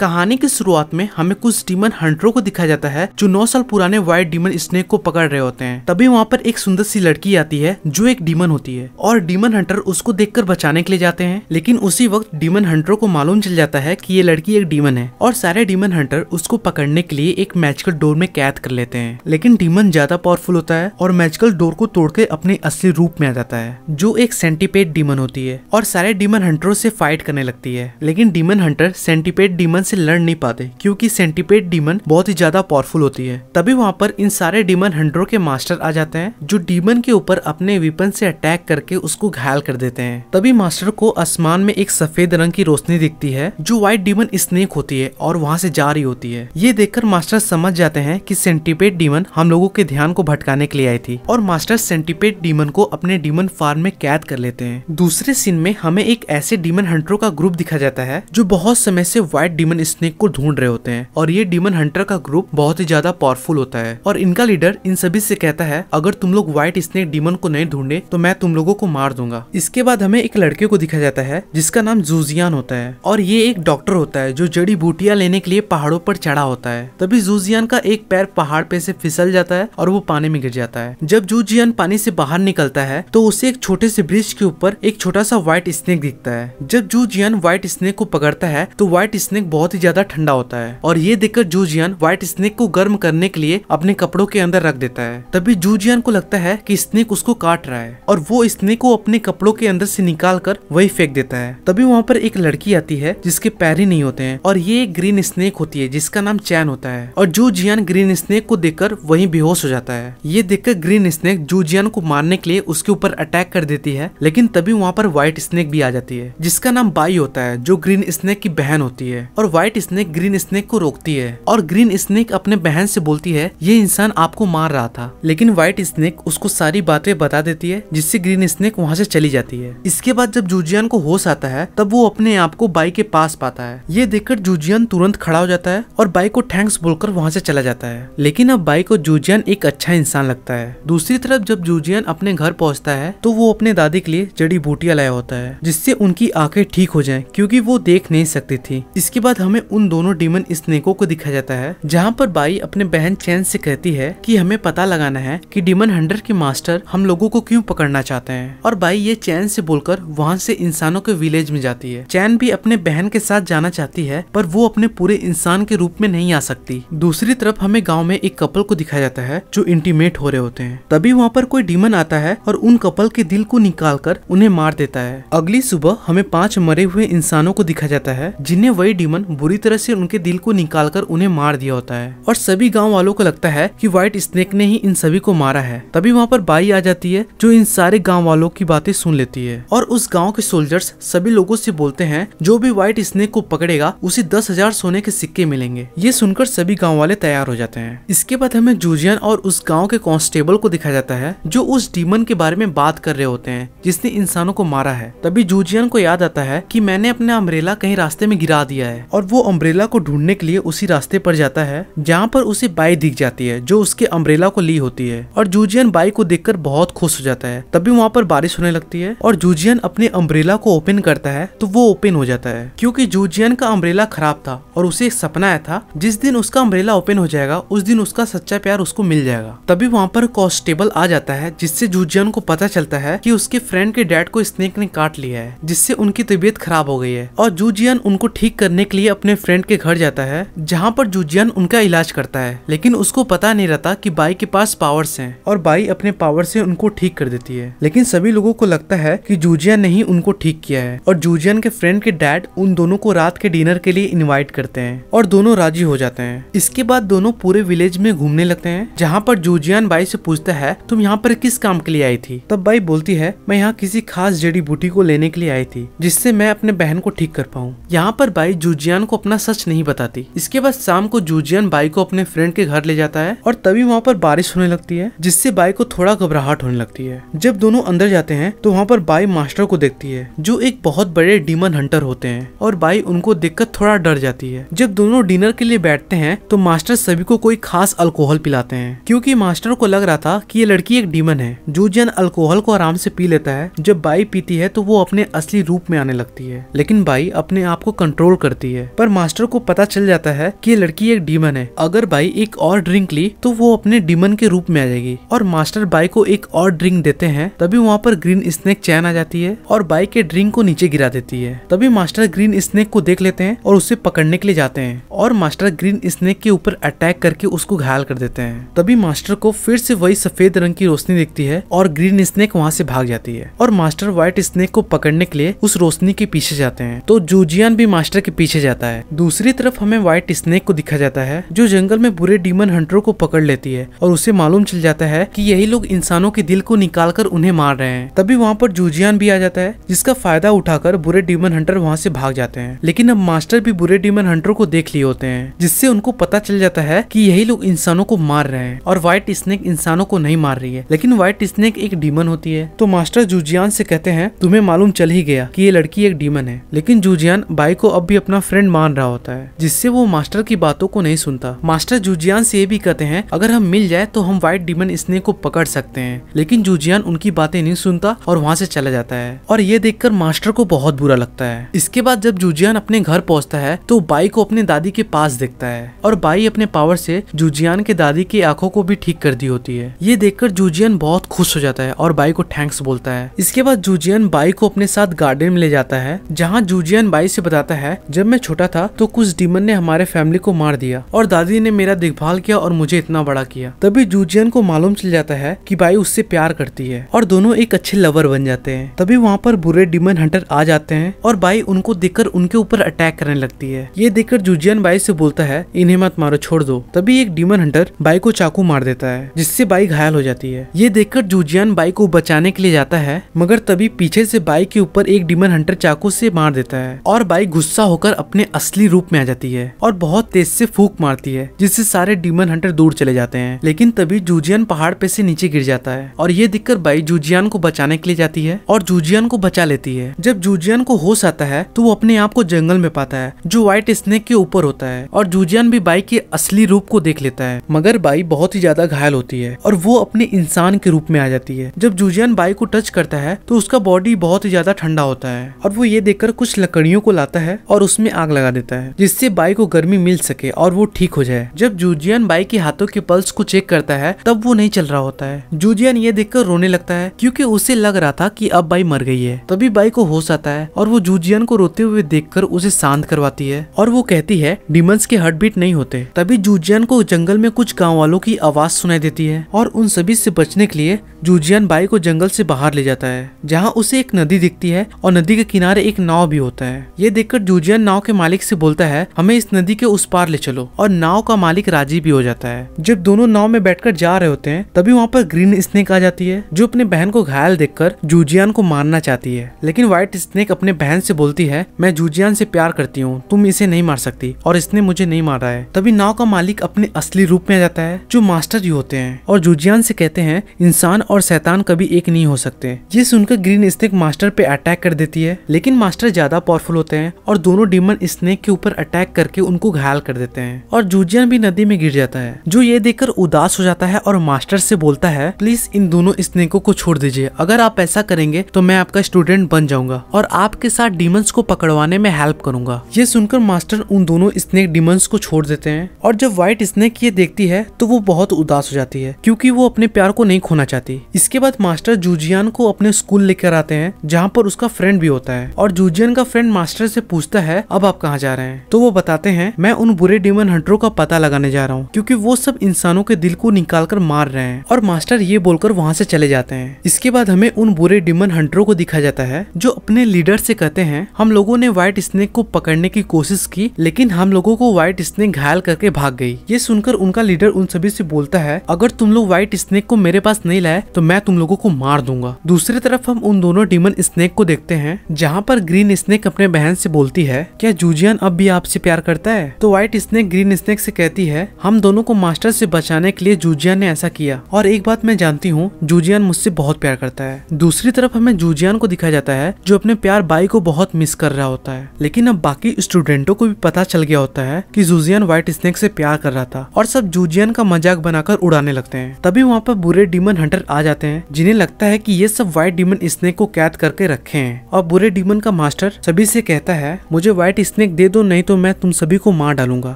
कहानी की शुरुआत में हमें कुछ डीमन हंटरों को दिखाया जाता है जो नौ साल पुराने व्हाइट डीमन स्नेक को पकड़ रहे होते हैं तभी वहाँ पर एक सुंदर सी लड़की आती है जो एक डीमन होती है और डीमन हंटर उसको देख बचाने के लिए जाते हैं लेकिन उसी वक्त डीमन हंटरों को मालूम चल जाता है की ये लड़की एक डीमन है और सारे डीमन हंटर उसको पकड़ने के लिए एक मैजिकल डोर में कैद कर लेते हैं लेकिन डीमन ज्यादा पावरफुल होता है और मैजिकल डोर को तोड़ के अपने असली रूप में आ जाता है जो एक सेंटीपेड डीमन होती है और सारे डीमन हंटरों से फाइट करने लगती है लेकिन डीमन हंटर सेंटीपेड डीमन से लड़ नहीं पाते क्योंकि सेंटीपेड डीमन बहुत ही ज्यादा पावरफुल होती है तभी वहाँ पर इन सारे डीमन हंटरों के मास्टर आ जाते हैं जो डीमन के ऊपर अपने वेपन से अटैक करके उसको घायल कर देते हैं तभी मास्टर को आसमान में एक सफेद रंग की रोशनी दिखती है जो व्हाइट डीमन स्नेक होती है और वहाँ से जा रही होती है ये देखकर मास्टर समझ जाते हैं की सेंटीपेड डीमन हम लोगो के ध्यान को भटकाने के लिए आई थी और मास्टर सेंटीपेड डीमन को अपने डीमन फार्म में कैद कर लेते हैं दूसरे सीन में हमें एक ऐसे डीमन हंटरों का ग्रुप दिखा जाता है जो बहुत समय से व्हाइट डीमन स्नेक को ढूंढ रहे होते हैं और ये डीमन हंटर का ग्रुप बहुत ही ज्यादा पावरफुल होता है और इनका लीडर इन सभी से कहता है अगर तुम लोग व्हाइट स्नेक डीमन को नहीं ढूंढे तो मैं तुम लोगों को मार दूंगा इसके बाद हमें एक लड़के को दिखा जाता है जिसका नाम जूजियान होता है और ये एक डॉक्टर होता है जो जड़ी बूटिया लेने के लिए पहाड़ों पर चढ़ा होता है तभी जूजियान का एक पैर पहाड़ पे से फिसल जाता है और वो पानी में गिर जाता है जब जूजियान पानी से बाहर निकलता है तो उसे एक छोटे से ब्रिज के ऊपर एक छोटा सा व्हाइट स्नेक दिखता है जब जूजियान व्हाइट स्नेक को पकड़ता है तो व्हाइट स्नेक बहुत बहुत ही ज्यादा ठंडा होता है और ये देखकर जूजियन व्हाइट स्नेक को गर्म करने के लिए अपने कपड़ों के अंदर रख देता है तभी जूजियन को लगता है कि स्नेक उसको काट रहा है और वो स्नेक को अपने कपड़ों के अंदर से निकाल कर वही फेंक देता है तभी वहाँ पर एक लड़की आती है जिसके पैर ही नहीं होते हैं और ये एक ग्रीन स्नेक होती है जिसका नाम चैन होता है और जूजियन ग्रीन स्नेक को देखकर वही बेहोश हो जाता है ये देखकर ग्रीन स्नेक जूजियन को मारने के लिए उसके ऊपर अटैक कर देती है लेकिन तभी वहाँ पर व्हाइट स्नेक भी आ जाती है जिसका नाम बाई होता है जो ग्रीन स्नेक की बहन होती है और व्हाइट स्नेक ग्रीन स्नेक को रोकती है और ग्रीन स्नेक अपने बहन से बोलती है ये इंसान आपको मार रहा था लेकिन व्हाइट स्नेक उसको सारी बातें बता देती है जिससे ग्रीन स्नेक वहाँ से चली जाती है इसके बाद जब जूजियान को होश आता है तब वो अपने आप को बाई के पास पाता है ये देखकर जूजियान तुरंत खड़ा हो जाता है और बाई को थैंक्स बोलकर वहाँ से चला जाता है लेकिन अब बाई को जूजियन एक अच्छा इंसान लगता है दूसरी तरफ जब जूजियन अपने घर पहुँचता है तो वो अपने दादी के लिए जड़ी बूटियां लाया होता है जिससे उनकी आंखें ठीक हो जाए क्यूँकी वो देख नहीं सकती थी इसके बाद हमें उन दोनों डीमन स्नेको को दिखाया जाता है जहाँ पर बाई अपने बहन चैन से कहती है कि हमें पता लगाना है कि डीमन हंडर के मास्टर हम लोगों को क्यों पकड़ना चाहते हैं और बाई ये चैन से बोलकर वहाँ से इंसानों के विलेज में जाती है चैन भी अपने बहन के साथ जाना चाहती है पर वो अपने पूरे इंसान के रूप में नहीं आ सकती दूसरी तरफ हमें गाँव में एक कपल को दिखाया जाता है जो इंटीमेट हो रहे होते हैं तभी वहाँ पर कोई डीमन आता है और उन कपल के दिल को निकाल कर उन्हें मार देता है अगली सुबह हमें पांच मरे हुए इंसानों को दिखा जाता है जिन्हें वही डीमन बुरी तरह से उनके दिल को निकाल कर उन्हें मार दिया होता है और सभी गाँव वालों को लगता है की व्हाइट स्नेक ने ही इन सभी को मारा है तभी वहाँ पर बाई आ जाती है जो इन सारे गाँव वालों की बातें सुन लेती है और उस गाँव के सोल्जर्स सभी लोगों से बोलते हैं जो भी व्हाइट स्नेक को पकड़ेगा उसे दस हजार सोने के सिक्के मिलेंगे ये सुनकर सभी गाँव वाले तैयार हो जाते हैं इसके बाद हमें जूजियन और उस गाँव के कांस्टेबल को दिखाया जाता है जो उस डीमन के बारे में बात कर रहे होते हैं जिसने इंसानों को मारा है तभी जूजियन को याद आता है की मैंने अपना अम्ब्रेला कहीं रास्ते में गिरा दिया है और और वो अम्ब्रेला को ढूंढने के लिए उसी रास्ते पर जाता है जहाँ पर उसे बाई दिख जाती है जो उसके अम्ब्रेला को ली होती है और जूजियन बाई को देखकर बहुत खुश हो जाता है तभी वहाँ पर बारिश होने लगती है और जूजियन अपने अम्ब्रेला को ओपन करता है तो वो ओपन हो जाता है क्योंकि जूजियन का अम्ब्रेला खराब था और उसे एक सपना आया था जिस दिन उसका अम्ब्रेला ओपन हो जाएगा उस दिन उसका सच्चा प्यार उसको मिल जाएगा तभी वहाँ पर कॉन्स्टेबल आ जाता है जिससे जूजियन को पता चलता है कि उसके फ्रेंड के डैड को स्नेक ने काट लिया है जिससे उनकी तबीयत खराब हो गई है और जूजियन उनको ठीक करने के लिए अपने फ्रेंड के घर जाता है जहाँ पर जुजियन उनका इलाज करता है लेकिन उसको पता नहीं रहता कि बाई के पास पावर्स हैं और बाई अपने पावर से उनको ठीक कर देती है लेकिन सभी लोगों को लगता है कि जुजियन ने ही उनको ठीक किया है और जुजियन के फ्रेंड के डैड उन दोनों को रात के डिनर के लिए इन्वाइट करते हैं और दोनों राजी हो जाते हैं इसके बाद दोनों पूरे विलेज में घूमने लगते हैं जहाँ पर जुजियन बाई से पूछता है तुम यहाँ पर किस काम के लिए आई थी तब बाई बोलती है मैं यहाँ किसी खास जड़ी बूटी को लेने के लिए आई थी जिससे मैं अपने बहन को ठीक कर पाऊँ यहाँ पर बाई जूजियन जूजियान को अपना सच नहीं बताती इसके बाद शाम को जूजियान बाई को अपने फ्रेंड के घर ले जाता है और तभी वहाँ पर बारिश होने लगती है जिससे बाई को थोड़ा घबराहट होने लगती है जब दोनों अंदर जाते हैं तो वहाँ पर बाई मास्टर को देखती है जो एक बहुत बड़े डीमन हंटर होते हैं और बाई उनको देखकर थोड़ा डर जाती है जब दोनों डिनर के लिए बैठते हैं तो मास्टर सभी को कोई खास अल्कोहल पिलाते हैं क्योंकि मास्टर को लग रहा था कि ये लड़की एक डीमन है जूजियन अल्कोहल को आराम से पी लेता है जब बाई पीती है तो वो अपने असली रूप में आने लगती है लेकिन बाई अपने आप को कंट्रोल करती है पर मास्टर को पता चल जाता है कि ये लड़की एक डीमन है अगर बाई एक और ड्रिंक ली तो वो अपने डीमन के रूप में आ जाएगी और मास्टर बाई को एक और ड्रिंक देते हैं तभी वहाँ पर ग्रीन स्नेक चैन आ जाती है और बाई के ड्रिंक को नीचे गिरा देती है तभी मास्टर ग्रीन स्नेक को देख लेते हैं और उसे पकड़ने के लिए जाते हैं और मास्टर ग्रीन स्नेक के ऊपर अटैक करके उसको घायल कर देते हैं तभी मास्टर को फिर से वही सफेद रंग की रोशनी दिखती है और ग्रीन स्नेक वहाँ से भाग जाती है और मास्टर व्हाइट स्नेक को पकड़ने के लिए उस रोशनी के पीछे जाते हैं तो जूजियान भी मास्टर के पीछे जाता है दूसरी तरफ हमें व्हाइट स्नेक को दिखा जाता है जो जंगल में बुरे डीमन हंटरों को पकड़ लेती है और उसे मालूम चल जाता है कि यही लोग इंसानों के दिल को निकाल कर उन्हें मार रहे हैं तभी वहाँ पर जूजियान भी आ जाता है जिसका फायदा उठाकर बुरे डीमन हंटर वहाँ से भाग जाते हैं लेकिन अब मास्टर भी बुरे डीमन हंटरों को देख लिए होते हैं जिससे उनको पता चल जाता है की यही लोग इंसानों को मार रहे हैं और व्हाइट स्नेक इंसानों को नहीं मार रही है लेकिन व्हाइट स्नेक एक डीमन होती है तो मास्टर जूजियान से कहते हैं तुम्हें मालूम चल ही गया की ये लड़की एक डीमन है लेकिन जूजियान बाई को अब भी अपना फ्रेंड स्टूडेंट मान रहा होता है जिससे वो मास्टर की बातों को नहीं सुनता मास्टर जूजियान से ये भी कहते हैं अगर हम मिल जाए तो हम व्हाइट डिमन स्नेक को पकड़ सकते हैं लेकिन जूजियान उनकी बातें नहीं सुनता और वहाँ से चला जाता है और ये देखकर मास्टर को बहुत बुरा लगता है इसके बाद जब जुजियान अपने घर पहुँचता है तो बाई को अपने दादी के पास देखता है और बाई अपने पावर से जूजियान के दादी की आंखों को भी ठीक कर दी होती है ये देखकर जूजियन बहुत खुश हो जाता है और बाई को थैंक्स बोलता है इसके बाद जूजियन बाई को अपने साथ गार्डन में ले जाता है जहाँ जूजियन बाई से बताता है जब मैं छोटा था तो कुछ डीमन ने हमारे फैमिली को मार दिया और दादी ने मेरा देखभाल किया और मुझे इतना बड़ा किया तभी जूजियन को मालूम चल जाता है की भाई उससे प्यार करती है और दोनों एक अच्छे लवर बन जाते हैं तभी वहाँ पर बुरे डिमन हंटर आ जाते हैं और बाई उनको देखकर उनके ऊपर अटैक करने लगती है ये देखकर जूजियन बाई से बोलता है इन्हें मत मारो छोड़ दो तभी एक डिमन हंटर बाई को चाकू मार देता है जिससे बाई घायल हो जाती है ये देखकर जूजियन बाई को बचाने के लिए जाता है मगर तभी पीछे से बाई के ऊपर एक डिमन हंटर चाकू से मार देता है और बाई गुस्सा होकर अपने अपने असली रूप में आ जाती है और बहुत तेज से फूक मारती है जिससे सारे डीमन हंटर दूर चले जाते हैं लेकिन तभी जूजियन पहाड़ पे से नीचे गिर जाता है और ये दिक्कत बाई जूजियान को बचाने के लिए जाती है और जूजियन को बचा लेती है जब जूजियन को होश आता है तो वो अपने आप को जंगल में पाता है जो व्हाइट स्नेक के ऊपर होता है और जूजियन भी बाई के असली रूप को देख लेता है मगर बाई बहुत ही ज्यादा घायल होती है और वो अपने इंसान के रूप में आ जाती है जब जूजियन बाई को टच करता है तो उसका बॉडी बहुत ही ज्यादा ठंडा होता है और वो ये देखकर कुछ लकड़ियों को लाता है और उसमें आग आग लगा देता है जिससे बाई को गर्मी मिल सके और वो ठीक हो जाए जब जूजियन बाई के हाथों के पल्स को चेक करता है तब वो नहीं चल रहा होता है जूजियन ये देखकर रोने लगता है क्योंकि उसे लग रहा था कि अब बाई मर गई है तभी बाई को होश आता है और वो जूजियन को रोते हुए देखकर उसे शांत करवाती है और वो कहती है डिमंस के हार्ट बीट नहीं होते तभी जूजियन को जंगल में कुछ गाँव वालों की आवाज सुनाई देती है और उन सभी से बचने के लिए जूजियन बाई को जंगल से बाहर ले जाता है जहाँ उसे एक नदी दिखती है और नदी के किनारे एक नाव भी होता है ये देखकर जूजियन नाव के मालिक से बोलता है हमें इस नदी के उस पार ले चलो और नाव का मालिक राजी भी हो जाता है जब दोनों नाव में बैठकर जा रहे होते हैं तभी वहाँ पर ग्रीन स्नेक आ जाती है जो अपने बहन को घायल देखकर जूजियान को मारना चाहती है लेकिन व्हाइट स्नेक अपने बहन से बोलती है मैं जूजियान से प्यार करती हूँ तुम इसे नहीं मार सकती और इसने मुझे नहीं मारा है तभी नाव का मालिक अपने असली रूप में आ जाता है जो मास्टर ही होते हैं और जूजियान से कहते हैं इंसान और शैतान कभी एक नहीं हो सकते ये सुनकर ग्रीन स्नेक मास्टर पे अटैक कर देती है लेकिन मास्टर ज्यादा पावरफुल होते हैं और दोनों डिमन स्नेक के ऊपर अटैक करके उनको घायल कर देते हैं और जूजियन भी नदी में गिर जाता है जो ये देखकर उदास हो जाता है और मास्टर से बोलता है प्लीज इन दोनों स्नेको को छोड़ दीजिए अगर आप ऐसा करेंगे तो मैं आपका स्टूडेंट बन जाऊंगा और आपके साथ डीमंस को पकड़वाने में हेल्प करूंगा ये सुनकर मास्टर उन दोनों स्नेक डीमंस को छोड़ देते हैं और जब व्हाइट स्नेक ये देखती है तो वो बहुत उदास हो जाती है क्योंकि वो अपने प्यार को नहीं खोना चाहती इसके बाद मास्टर जूजियान को अपने स्कूल लेकर आते हैं जहाँ पर उसका फ्रेंड भी होता है और जूजियन का फ्रेंड मास्टर से पूछता है अब आप कहाँ जा रहे हैं तो वो बताते हैं मैं उन बुरे डिमन हंटरों का पता लगाने जा रहा हूँ क्यूँकी वो सब इंसानों के दिल को निकाल कर मार रहे हैं और मास्टर ये बोलकर वहाँ से चले जाते हैं इसके बाद हमें उन बुरे डिमन हंटरों को दिखा जाता है जो अपने लीडर से कहते हैं हम लोगों ने व्हाइट स्नेक को पकड़ने की कोशिश की लेकिन हम लोगों को व्हाइट स्नेक घायल करके भाग गई ये सुनकर उनका लीडर उन सभी से बोलता है अगर तुम लोग व्हाइट स्नेक को मेरे पास नहीं लाए तो मैं तुम लोगों को मार दूंगा दूसरी तरफ हम उन दोनों डिमन स्नेक को देखते हैं जहाँ पर ग्रीन स्नेक अपने बहन से बोलती है क्या जू सूजियन अब भी आपसे प्यार करता है तो व्हाइट स्नेक ग्रीन स्नेक से कहती है हम दोनों को मास्टर से बचाने के लिए जूजियन ने ऐसा किया और एक बात मैं जानती हूँ जूजियन मुझसे बहुत प्यार करता है दूसरी तरफ हमें जूजियन को दिखाया जाता है जो अपने प्यार बाई को बहुत मिस कर रहा होता है लेकिन अब बाकी स्टूडेंटो को भी पता चल गया होता है की जूजियन व्हाइट स्नेक से प्यार कर रहा था और सब जूजियन का मजाक बनाकर उड़ाने लगते हैं तभी वहाँ पर बुरे डीमन हंटर आ जाते हैं जिन्हें लगता है की ये सब व्हाइट डीमन स्नेक को कैद करके रखे है और बुरे डीमन का मास्टर सभी से कहता है मुझे व्हाइट स्नेक दे दो नहीं तो मैं तुम सभी को मार डालूंगा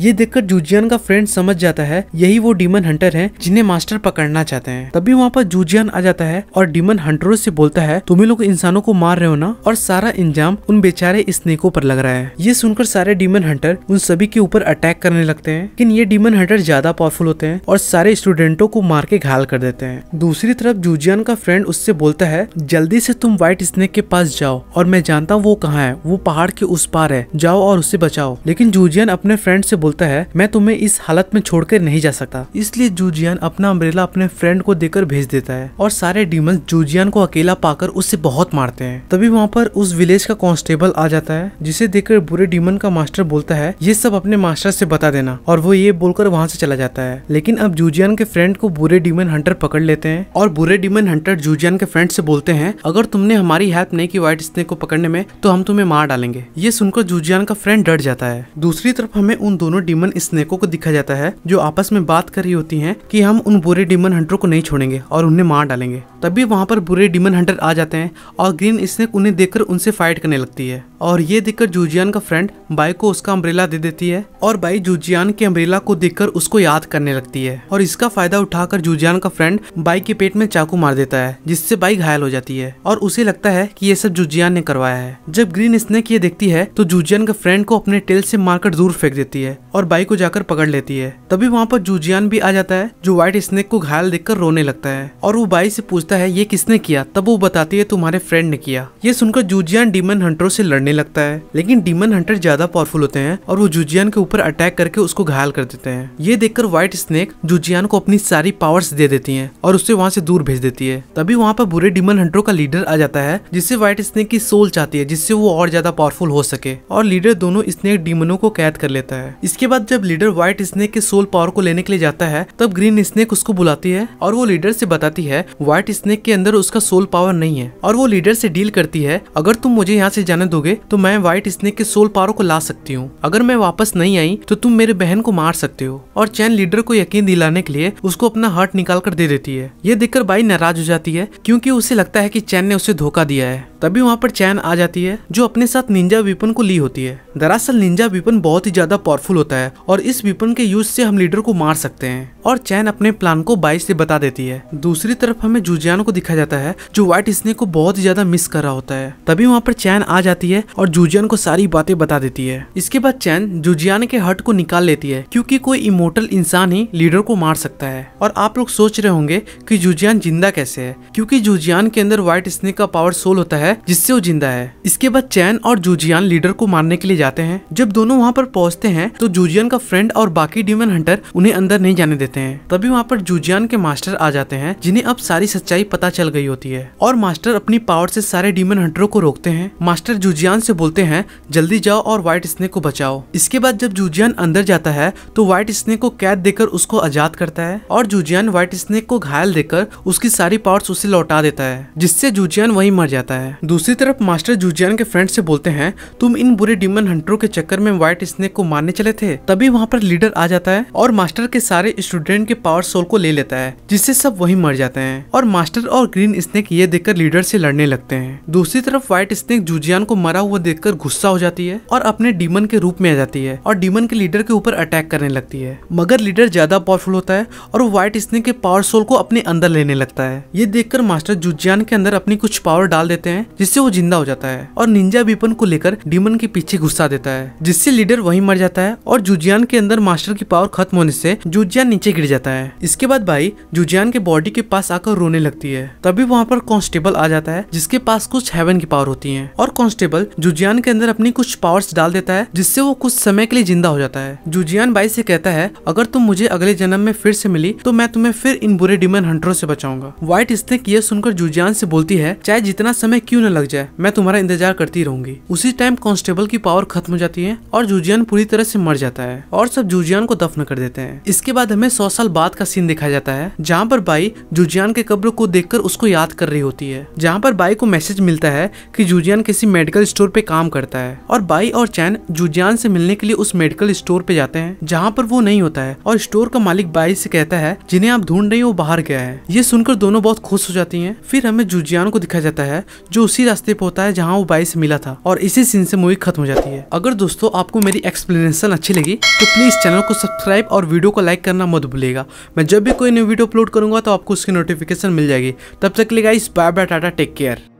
ये देखकर जूजियान का फ्रेंड समझ जाता है यही वो डीमन हंटर है जिन्हें मास्टर पकड़ना चाहते हैं तभी वहाँ पर जूजियान आ जाता है और डीमन हंटरों से बोलता है तुम्हें लोग इंसानों को मार रहे हो ना और सारा इंजाम उन बेचारे स्नेको पर लग रहा है ये सुनकर सारे डीमन हंटर उन सभी के ऊपर अटैक करने लगते हैं लेकिन ये डीमन हंटर ज्यादा पावरफुल होते हैं और सारे स्टूडेंटों को मार के घायल कर देते हैं दूसरी तरफ जूजियान का फ्रेंड उससे बोलता है जल्दी से तुम व्हाइट स्नेक के पास जाओ और मैं जानता हूँ वो कहाँ है वो पहाड़ के उस पार है जाओ जाओ और उसे बचाओ लेकिन जूजियन अपने फ्रेंड से बोलता है मैं तुम्हें इस हालत में छोड़कर नहीं जा सकता इसलिए जूजियन अपना अम्ब्रेला अपने फ्रेंड को देकर भेज देता है और सारे डीमन जूजियन को अकेला पाकर उससे बहुत मारते हैं तभी वहाँ पर उस विलेज का कांस्टेबल आ जाता है जिसे देखकर बुरे डीमन का मास्टर बोलता है ये सब अपने मास्टर से बता देना और वो ये बोलकर वहाँ से चला जाता है लेकिन अब जूजियन के फ्रेंड को बुरे डीमन हंटर पकड़ लेते हैं और बुरे डीमन हंटर जूजियन के फ्रेंड से बोलते हैं अगर तुमने हमारी हेल्प नहीं की व्हाइट स्नेक को पकड़ने में तो हम तुम्हें मार डालेंगे ये सुनकर जूजियन इंसान का फ्रेंड डर जाता है दूसरी तरफ हमें उन दोनों डीमन स्नेकों को दिखा जाता है जो आपस में बात कर रही होती है की हम उन बुरे डीमन हंटरों को नहीं छोड़ेंगे और उन्हें मार डालेंगे तभी वहाँ पर बुरे डीमन हंटर आ जाते हैं और ग्रीन स्नेक उन्हें देखकर उनसे फाइट करने लगती है और ये देखकर जूजियान का फ्रेंड बाई को उसका अम्ब्रेला दे देती है और बाई जूजियान के अम्ब्रेला को देखकर उसको याद करने लगती है और इसका फायदा उठाकर जूजियान का फ्रेंड बाई के पेट में चाकू मार देता है जिससे बाई घायल हो जाती है और उसे लगता है की ये सब जूजियान ने करवाया है जब ग्रीन स्नेक ये देखती है तो जूजियान का के फ्रेंड को अपने टेल से मारकर दूर फेंक देती है और बाई को जाकर पकड़ लेती है तभी वहाँ पर जूजियान भी आ जाता है जो व्हाइट स्नेक को घायल देख रोने लगता है और वो बाई से पूछता है ये किसने किया तब वो बताती है तुम्हारे फ्रेंड ने किया ये सुनकर जूजियान डीमन हंटरों से लड़ने लगता है लेकिन डीमन हंटर ज्यादा पावरफुल होते हैं और वो जूजियान के ऊपर अटैक करके उसको घायल कर देते हैं ये देखकर व्हाइट स्नेक जूजियान को अपनी सारी पावर्स दे देती है और उसे वहाँ से दूर भेज देती है तभी वहाँ पर बुरे डीमन हंटरों का लीडर आ जाता है जिससे व्हाइट स्नेक की सोल चाहती है जिससे वो और ज्यादा पावरफुल हो सके और लीडर लीडर दोनों स्नेक डीमनों को कैद कर लेता है इसके बाद जब लीडर व्हाइट स्नेक के सोल पावर को लेने के लिए जाता है तब ग्रीन स्नेक उसको बुलाती है और वो लीडर से बताती है व्हाइट स्नेक के अंदर उसका सोल पावर नहीं है और वो लीडर से डील करती है अगर तुम मुझे यहाँ से जाने दोगे तो मैं व्हाइट स्नेक के सोल पावर को ला सकती हूँ अगर मैं वापस नहीं आई तो तुम मेरे बहन को मार सकते हो और चैन लीडर को यकीन दिलाने के लिए उसको अपना हार्ट निकाल कर दे देती है ये देखकर बाई नाराज हो जाती है क्योंकि उसे लगता है कि चैन ने उसे धोखा दिया है तभी वहाँ पर चैन आ जाती है जो अपने साथ निंजा विपन को ली होती है है दरअसल निंजा विपन बहुत ही ज्यादा पावरफुल होता है और इस विपन के यूज से हम लीडर को मार सकते हैं और चैन अपने प्लान को बाइस से बता देती है दूसरी तरफ हमें जूजियान को दिखा जाता है जो व्हाइट स्नेक को बहुत ही ज्यादा मिस कर रहा होता है तभी वहाँ पर चैन आ जाती है और जूजियान को सारी बातें बता देती है इसके बाद चैन जूजियान के हट को निकाल लेती है क्यूँकी कोई इमोटल इंसान ही लीडर को मार सकता है और आप लोग सोच रहे होंगे की जूजियान जिंदा कैसे है क्यूँकी जूजियान के अंदर व्हाइट स्नेक का पावर सोल होता है जिससे वो जिंदा है इसके बाद चैन और जूजियान लीडर को मारने के लिए जाते हैं जब दोनों वहाँ पर पहुँचते हैं तो जूजियन का फ्रेंड और बाकी डिमन हंटर उन्हें अंदर नहीं जाने देते हैं तभी वहाँ पर जूजियन के मास्टर आ जाते हैं जिन्हें अब सारी सच्चाई पता चल गई होती है और मास्टर अपनी पावर से सारे डिमन हंटरों को रोकते हैं मास्टर जूजियान से बोलते हैं जल्दी जाओ और व्हाइट स्नेक को बचाओ इसके बाद जब जूजियान अंदर जाता है तो व्हाइट स्नेक को कैद देकर उसको आजाद करता है और जूजियान व्हाइट स्नेक को घायल देकर उसकी सारी पावर्स उसे लौटा देता है जिससे जूजियान वहीं मर जाता है दूसरी तरफ मास्टर जूजियान के फ्रेंड से बोलते हैं तुम इन बुरे डेमन हंटरों के चक्कर में व्हाइट स्नेक को मारने चले थे तभी वहाँ पर लीडर आ जाता है और मास्टर के सारे स्टूडेंट के पावर सोल को ले लेता है जिससे सब वही मर जाते हैं और मास्टर और ग्रीन स्नेक ये देखकर लीडर से लड़ने लगते हैं दूसरी तरफ व्हाइट स्नेक जूजियान को मरा हुआ देखकर गुस्सा हो जाती है और अपने डीमन के रूप में आ जाती है और डीमन के लीडर के ऊपर अटैक करने लगती है मगर लीडर ज्यादा पावरफुल होता है और वो व्हाइट स्नेक के पावर सोल को अपने अंदर लेने लगता है ये देखकर मास्टर जुजियान के अंदर अपनी कुछ पावर डाल देते हैं जिससे वो जिंदा हो जाता है और निंजा बीपन को लेकर डीमन के पीछे अच्छी गुस्सा देता है जिससे लीडर वहीं मर जाता है और जुजियान के अंदर मास्टर की पावर खत्म होने से जुजियान नीचे गिर जाता है इसके बाद भाई जुजियान के बॉडी के पास आकर रोने लगती है तभी वहाँ पर कॉन्स्टेबल आ जाता है जिसके पास कुछ हेवन की पावर होती है और कॉन्स्टेबल जुजियान के अंदर अपनी कुछ पावर्स डाल देता है जिससे वो कुछ समय के लिए जिंदा हो जाता है जुजियान भाई से कहता है अगर तुम मुझे अगले जन्म में फिर से मिली तो मैं तुम्हें फिर इन बुरे डिमन हंटरों से बचाऊंगा व्हाइट इसने ये सुनकर जुजियान से बोलती है चाहे जितना समय क्यों न लग जाए मैं तुम्हारा इंतजार करती रहूंगी उसी टाइम कांस्टेबल की पावर खत्म हो जाती है और जूजियन पूरी तरह से मर जाता है और सब जूजियन को दफन कर देते हैं इसके बाद हमें सौ साल बाद का सीन दिखाया जाता है जहाँ पर बाई जूजियान के कब्र को देख उसको याद कर रही होती है जहाँ पर बाई को मैसेज मिलता है की जूजियान किसी मेडिकल स्टोर पे काम करता है और बाई और चैन जूजियान से मिलने के लिए उस मेडिकल स्टोर पे जाते हैं जहाँ पर वो नहीं होता है और स्टोर का मालिक बाई से कहता है जिन्हें आप ढूंढ रहे हो वो बाहर गया है ये सुनकर दोनों बहुत खुश हो जाती है फिर हमें जूजियान को दिखाया जाता है जो उसी रास्ते पे होता है जहाँ वो बाई से मिला था और इसी सीन से मूवी खत्म हो जाती है अगर दोस्तों आपको मेरी एक्सप्लेनेशन अच्छी लगी तो प्लीज चैनल को सब्सक्राइब और वीडियो को लाइक करना मत भूलेगा मैं जब भी कोई न्यू वीडियो अपलोड करूंगा तो आपको उसकी नोटिफिकेशन मिल जाएगी तब तक लेगा इस bye bye tata take care